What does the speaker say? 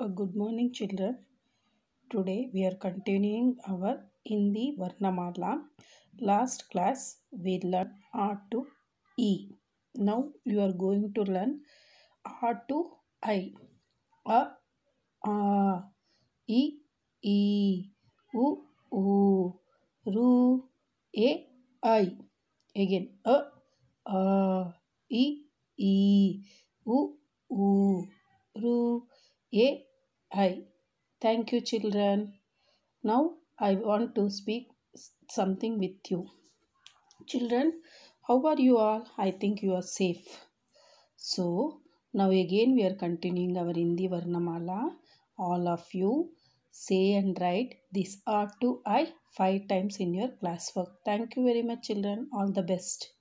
Uh, good morning children today we are continuing our hindi varnamala last class we learned r to e now you are going to learn r to i a a e e u u ru a i again a a e e u AI. Thank you, children. Now I want to speak something with you. Children, how are you all? I think you are safe. So, now again we are continuing our Hindi Varnamala. All of you say and write this R to I five times in your classwork. Thank you very much children. All the best.